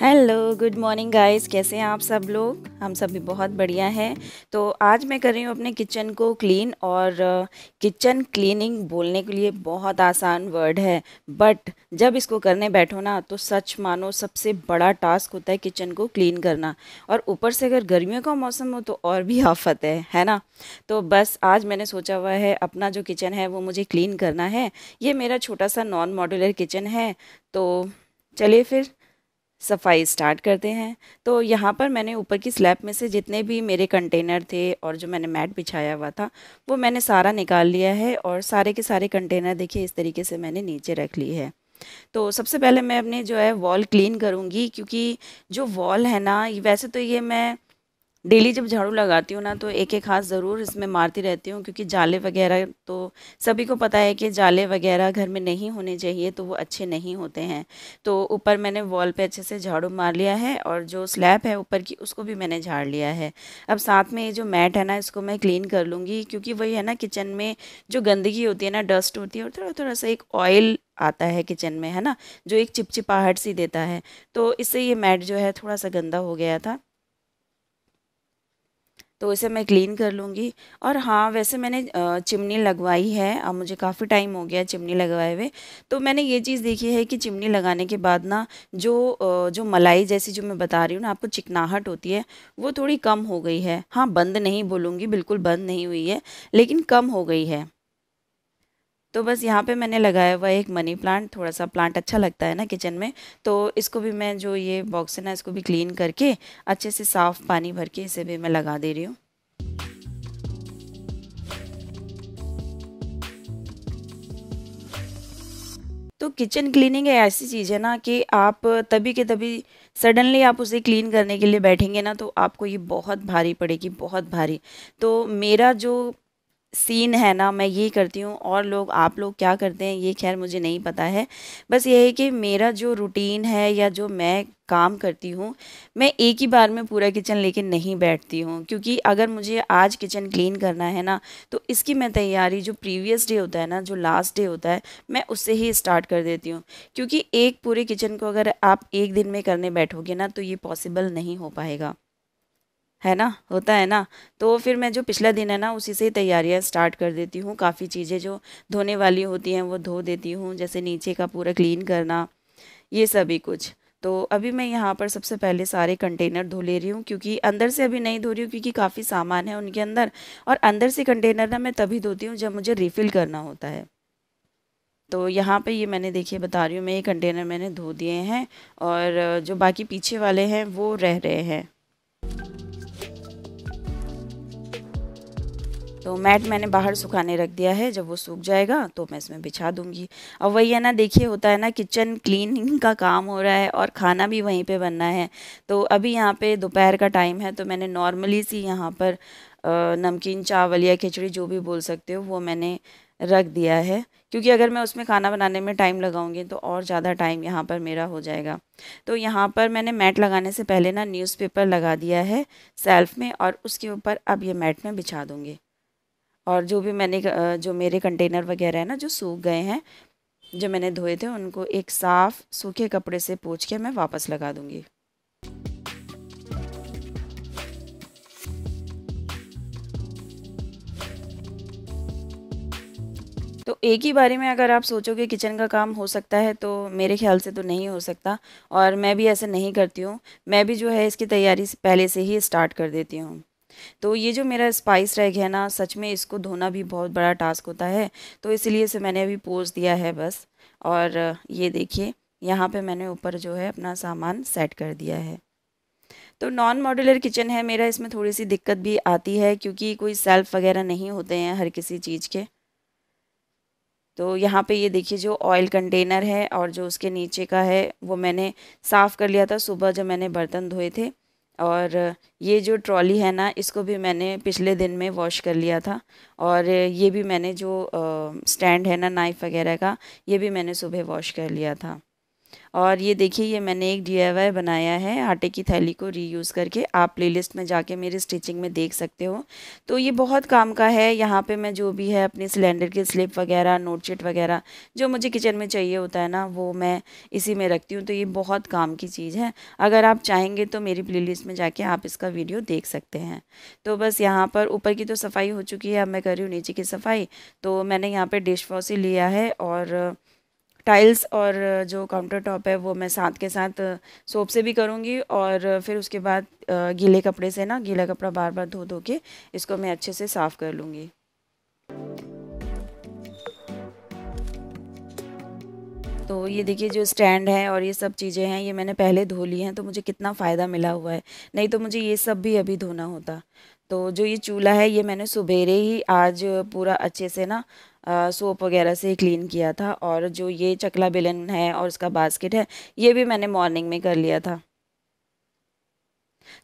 hello good morning guys कैसे हैं आप सब लोग हम सब भी बहुत बढ़िया हैं तो आज मैं कर रही हूँ अपने किचन को क्लीन और किचन क्लीनिंग बोलने के लिए बहुत आसान वर्ड है बट जब इसको करने बैठो ना तो सच मानो सबसे बड़ा टास्क होता है किचन को क्लीन करना और ऊपर से अगर गर्मियों का मौसम हो तो और भी आफत है है ना तो बस आज मैंने सोचा हुआ है अपना जो किचन है वो मुझे क्लीन करना है ये मेरा छोटा सा नॉन मॉडुलर किचन है तो चलिए फिर सफाई स्टार्ट करते हैं तो यहाँ पर मैंने ऊपर की स्लैब में से जितने भी मेरे कंटेनर थे और जो मैंने मैट बिछाया हुआ था वो मैंने सारा निकाल लिया है और सारे के सारे कंटेनर देखिए इस तरीके से मैंने नीचे रख ली है तो सबसे पहले मैं अपने जो है वॉल क्लीन करूँगी क्योंकि जो वॉल है ना वैसे तो ये मैं डेली जब झाड़ू लगाती हूँ ना तो एक एक हाथ ज़रूर इसमें मारती रहती हूँ क्योंकि जाले वगैरह तो सभी को पता है कि जाले वगैरह घर में नहीं होने चाहिए तो वो अच्छे नहीं होते हैं तो ऊपर मैंने वॉल पे अच्छे से झाड़ू मार लिया है और जो स्लैब है ऊपर की उसको भी मैंने झाड़ लिया है अब साथ में ये जो मैट है ना इसको मैं क्लीन कर लूँगी क्योंकि वही है ना किचन में जो गंदगी होती है ना डस्ट होती है और थोड़ा थोड़ा सा एक ऑयल आता है किचन में है ना जो एक चिपचिपाहट सी देता है तो इससे ये मैट जो है थोड़ा सा गंदा हो गया था तो इसे मैं क्लीन कर लूँगी और हाँ वैसे मैंने चिमनी लगवाई है अब मुझे काफ़ी टाइम हो गया चिमनी लगवाए हुए तो मैंने ये चीज़ देखी है कि चिमनी लगाने के बाद ना जो जो मलाई जैसी जो मैं बता रही हूँ ना आपको चिकनाहट होती है वो थोड़ी कम हो गई है हाँ बंद नहीं बोलूँगी बिल्कुल बंद नहीं हुई है लेकिन कम हो गई है तो बस यहाँ पे मैंने लगाया हुआ एक मनी प्लांट थोड़ा सा प्लांट अच्छा लगता है ना किचन में तो इसको भी मैं जो ये बॉक्स है ना इसको भी क्लीन करके अच्छे से साफ़ पानी भर के इसे भी मैं लगा दे रही हूँ तो किचन क्लीनिंग ऐसी चीज़ है ना कि आप तभी के तभी सडनली आप उसे क्लीन करने के लिए बैठेंगे ना तो आपको ये बहुत भारी पड़ेगी बहुत भारी तो मेरा जो सीन है ना मैं ये करती हूँ और लोग आप लोग क्या करते हैं ये खैर मुझे नहीं पता है बस ये है कि मेरा जो रूटीन है या जो मैं काम करती हूँ मैं एक ही बार में पूरा किचन लेके नहीं बैठती हूँ क्योंकि अगर मुझे आज किचन क्लीन करना है ना तो इसकी मैं तैयारी जो प्रीवियस डे होता है ना जो लास्ट डे होता है मैं उससे ही स्टार्ट कर देती हूँ क्योंकि एक पूरे किचन को अगर आप एक दिन में करने बैठोगे ना तो ये पॉसिबल नहीं हो पाएगा है ना होता है ना तो फिर मैं जो पिछला दिन है ना उसी से ही तैयारियाँ स्टार्ट कर देती हूँ काफ़ी चीज़ें जो धोने वाली होती हैं वो धो देती हूँ जैसे नीचे का पूरा क्लीन करना ये सभी कुछ तो अभी मैं यहाँ पर सबसे पहले सारे कंटेनर धो ले रही हूँ क्योंकि अंदर से अभी नहीं धो रही हूँ क्योंकि काफ़ी सामान है उनके अंदर और अंदर से कंटेनर ना मैं तभी धोती हूँ जब मुझे रिफ़िल करना होता है तो यहाँ पे ये मैंने देखिए बता रही हूँ मैं ये कंटेनर मैंने धो दिए हैं और जो बाकी पीछे वाले हैं वो रह रहे हैं तो मैट मैंने बाहर सुखाने रख दिया है जब वो सूख जाएगा तो मैं इसमें बिछा दूंगी अब वही है ना देखिए होता है ना किचन क्लीनिंग का काम हो रहा है और खाना भी वहीं पे बनना है तो अभी यहाँ पे दोपहर का टाइम है तो मैंने नॉर्मली सी यहाँ पर नमकीन चावल या खिचड़ी जो भी बोल सकते हो वो मैंने रख दिया है क्योंकि अगर मैं उसमें खाना बनाने में टाइम लगाऊंगी तो और ज़्यादा टाइम यहाँ पर मेरा हो जाएगा तो यहाँ पर मैंने मैट लगाने से पहले ना न्यूज़पेपर लगा दिया है सेल्फ में और उसके ऊपर अब ये मैट में बिछा दूँगी और जो भी मैंने जो मेरे कंटेनर वगैरह है ना जो सूख गए हैं जो मैंने धोए थे उनको एक साफ़ सूखे कपड़े से पोछ के मैं वापस लगा दूंगी तो एक ही बारे में अगर आप सोचोगे किचन का काम हो सकता है तो मेरे ख्याल से तो नहीं हो सकता और मैं भी ऐसे नहीं करती हूँ मैं भी जो है इसकी तैयारी पहले से ही स्टार्ट कर देती हूँ तो ये जो मेरा स्पाइस रह गया ना सच में इसको धोना भी बहुत बड़ा टास्क होता है तो इसलिए से मैंने अभी पोज दिया है बस और ये देखिए यहाँ पे मैंने ऊपर जो है अपना सामान सेट कर दिया है तो नॉन मॉड्यूलर किचन है मेरा इसमें थोड़ी सी दिक्कत भी आती है क्योंकि कोई सेल्फ वगैरह नहीं होते हैं हर किसी चीज़ के तो यहाँ पे ये देखिए जो ऑयल कंटेनर है और जो उसके नीचे का है वो मैंने साफ़ कर लिया था सुबह जब मैंने बर्तन धोए थे और ये जो ट्रॉली है ना इसको भी मैंने पिछले दिन में वॉश कर लिया था और ये भी मैंने जो स्टैंड है ना नाइफ़ वगैरह का ये भी मैंने सुबह वॉश कर लिया था और ये देखिए ये मैंने एक डी बनाया है आटे की थैली को रीयूज़ करके आप प्लेलिस्ट में जाके मेरे स्टिचिंग में देख सकते हो तो ये बहुत काम का है यहाँ पे मैं जो भी है अपने सिलेंडर के स्लिप वगैरह नोटशीट वगैरह जो मुझे किचन में चाहिए होता है ना वो मैं इसी में रखती हूँ तो ये बहुत काम की चीज़ है अगर आप चाहेंगे तो मेरी प्ले में जाके आप इसका वीडियो देख सकते हैं तो बस यहाँ पर ऊपर की तो सफाई हो चुकी है अब मैं कर रही हूँ नीचे की सफाई तो मैंने यहाँ पर डिश वॉश ही लिया है और टाइल्स और जो काउंटर टॉप है वो मैं साथ के साथ सोप से भी करूँगी और फिर उसके बाद गीले कपड़े से ना गीला कपड़ा बार बार धो धो के इसको मैं अच्छे से साफ़ कर लूँगी तो ये देखिए जो स्टैंड है और ये सब चीज़ें हैं ये मैंने पहले धो ली हैं तो मुझे कितना फ़ायदा मिला हुआ है नहीं तो मुझे ये सब भी अभी धोना होता तो जो ये चूल्हा है ये मैंने सवेरे ही आज पूरा अच्छे से ना सोप वगैरह से क्लीन किया था और जो ये चकला बेलन है और उसका बास्केट है ये भी मैंने मॉर्निंग में कर लिया था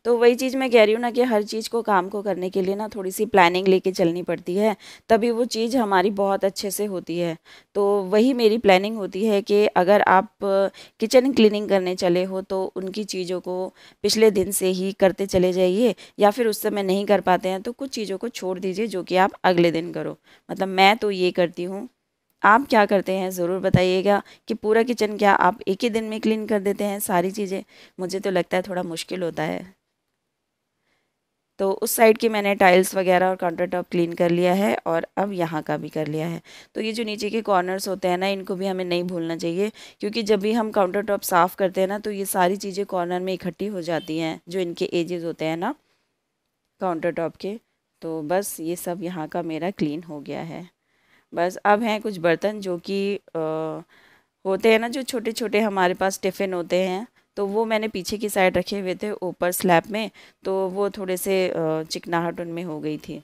तो वही चीज़ मैं कह रही हूँ ना कि हर चीज़ को काम को करने के लिए ना थोड़ी सी प्लानिंग लेके चलनी पड़ती है तभी वो चीज़ हमारी बहुत अच्छे से होती है तो वही मेरी प्लानिंग होती है कि अगर आप किचन क्लीनिंग करने चले हो तो उनकी चीज़ों को पिछले दिन से ही करते चले जाइए या फिर उस समय नहीं कर पाते हैं तो कुछ चीज़ों को छोड़ दीजिए जो कि आप अगले दिन करो मतलब मैं तो ये करती हूँ आप क्या करते हैं ज़रूर बताइएगा कि पूरा किचन क्या आप एक ही दिन में क्लीन कर देते हैं सारी चीज़ें मुझे तो लगता है थोड़ा मुश्किल होता है तो उस साइड की मैंने टाइल्स वगैरह और काउंटर टॉप क्लीन कर लिया है और अब यहाँ का भी कर लिया है तो ये जो नीचे के कॉर्नर्स होते हैं ना इनको भी हमें नहीं भूलना चाहिए क्योंकि जब भी हम काउंटर टॉप साफ़ करते हैं ना तो ये सारी चीज़ें कॉर्नर में इकट्ठी हो जाती हैं जो इनके एजेस होते हैं ना काउंटर टॉप के तो बस ये सब यहाँ का मेरा क्लीन हो गया है बस अब हैं कुछ बर्तन जो कि होते हैं ना जो छोटे छोटे हमारे पास टिफ़िन होते हैं तो वो मैंने पीछे की साइड रखे हुए थे ऊपर स्लैब में तो वो थोड़े से चिकनाहट उनमें हो गई थी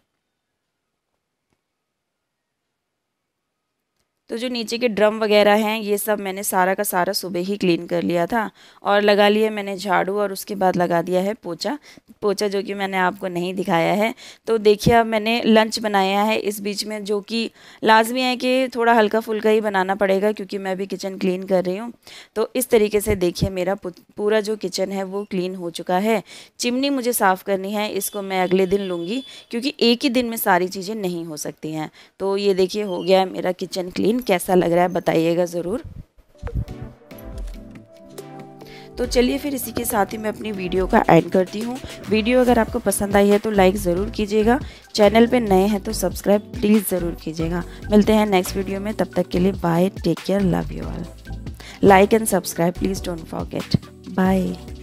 तो जो नीचे के ड्रम वगैरह हैं ये सब मैंने सारा का सारा सुबह ही क्लीन कर लिया था और लगा लिया मैंने झाड़ू और उसके बाद लगा दिया है पोचा पोचा जो कि मैंने आपको नहीं दिखाया है तो देखिए अब मैंने लंच बनाया है इस बीच में जो कि लाजमी है कि थोड़ा हल्का फुल्का ही बनाना पड़ेगा क्योंकि मैं भी किचन क्लीन कर रही हूँ तो इस तरीके से देखिए मेरा पूरा जो किचन है वो क्लीन हो चुका है चिमनी मुझे साफ़ करनी है इसको मैं अगले दिन लूँगी क्योंकि एक ही दिन में सारी चीज़ें नहीं हो सकती हैं तो ये देखिए हो गया है मेरा किचन क्लीन कैसा लग रहा है बताइएगा ज़रूर तो चलिए फिर इसी के साथ ही मैं अपनी वीडियो का एंड करती हूँ वीडियो अगर आपको पसंद आई है तो लाइक ज़रूर कीजिएगा चैनल पे नए हैं तो सब्सक्राइब प्लीज़ ज़रूर कीजिएगा मिलते हैं नेक्स्ट वीडियो में तब तक के लिए bye take care love you all like and subscribe please don't forget bye